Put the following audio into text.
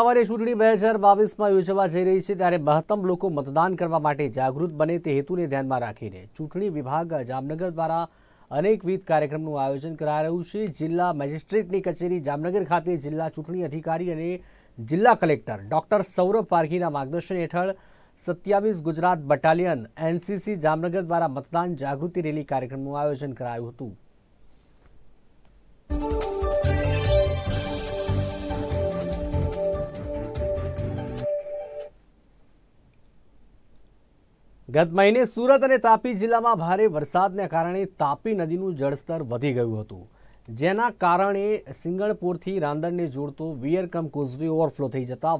સવારે ચૂંટણી બે હજાર બાવીસમાં યોજવા જઈ રહી છે ત્યારે મહત્તમ લોકો મતદાન કરવા માટે જાગૃત બને તે હેતુને ધ્યાનમાં રાખીને ચૂંટણી વિભાગ જામનગર દ્વારા અનેકવિધ કાર્યક્રમનું આયોજન કરાઈ રહ્યું છે જિલ્લા મેજિસ્ટ્રેટની કચેરી જામનગર ખાતે જિલ્લા ચૂંટણી અધિકારી અને જિલ્લા કલેક્ટર ડોક્ટર સૌરભ પારખીના માર્ગદર્શન હેઠળ સત્યાવીસ ગુજરાત બટાલિયન એનસીસી જામનગર દ્વારા મતદાન જાગૃતિ રેલી કાર્યક્રમનું આયોજન કરાયું હતું ગત મહિને સુરત અને તાપી જિલ્લામાં ભારે વરસાદને કારણે તાપી નદીનું જળસ્તર વધી ગયું હતું જેના કારણે સિંગણપુરથી રાંદણને જોડતો વિયરકમ કોઝવે ઓવરફ્લો થઈ જતા